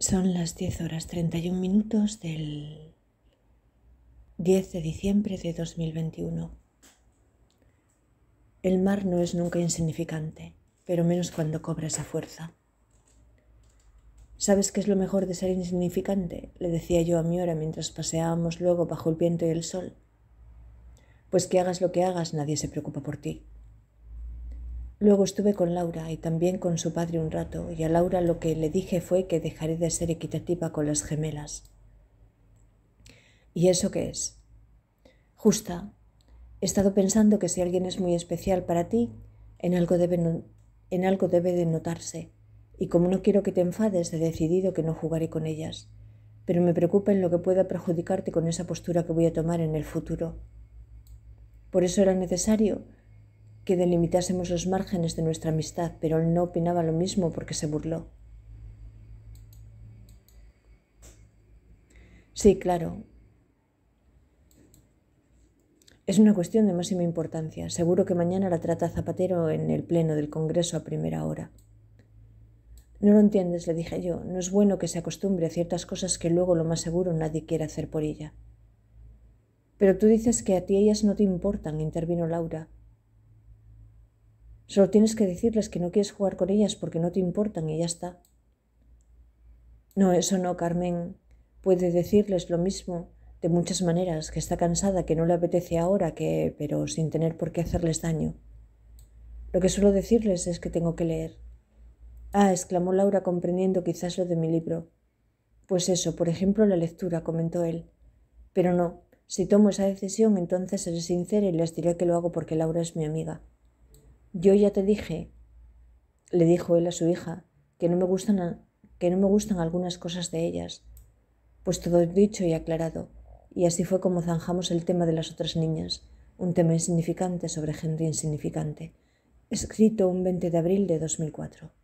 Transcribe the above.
Son las 10 horas 31 minutos del 10 de diciembre de 2021. El mar no es nunca insignificante, pero menos cuando cobra esa fuerza. ¿Sabes qué es lo mejor de ser insignificante? Le decía yo a mi hora mientras paseábamos luego bajo el viento y el sol. Pues que hagas lo que hagas, nadie se preocupa por ti. Luego estuve con Laura y también con su padre un rato, y a Laura lo que le dije fue que dejaré de ser equitativa con las gemelas. ¿Y eso qué es? Justa. He estado pensando que si alguien es muy especial para ti, en algo debe, en algo debe de notarse, y como no quiero que te enfades, he decidido que no jugaré con ellas, pero me preocupa en lo que pueda perjudicarte con esa postura que voy a tomar en el futuro. Por eso era necesario que delimitásemos los márgenes de nuestra amistad, pero él no opinaba lo mismo porque se burló. Sí, claro. Es una cuestión de máxima importancia. Seguro que mañana la trata Zapatero en el Pleno del Congreso a primera hora. No lo entiendes, le dije yo. No es bueno que se acostumbre a ciertas cosas que luego lo más seguro nadie quiere hacer por ella. Pero tú dices que a ti ellas no te importan, intervino Laura. Solo tienes que decirles que no quieres jugar con ellas porque no te importan y ya está. No, eso no, Carmen. Puede decirles lo mismo de muchas maneras, que está cansada, que no le apetece ahora, que pero sin tener por qué hacerles daño. Lo que suelo decirles es que tengo que leer. Ah, exclamó Laura comprendiendo quizás lo de mi libro. Pues eso, por ejemplo, la lectura, comentó él. Pero no, si tomo esa decisión, entonces seré sincera y les diré que lo hago porque Laura es mi amiga. Yo ya te dije, le dijo él a su hija, que no me gustan, que no me gustan algunas cosas de ellas. Pues todo dicho y aclarado, y así fue como zanjamos el tema de las otras niñas, un tema insignificante sobre gente insignificante, escrito un 20 de abril de 2004.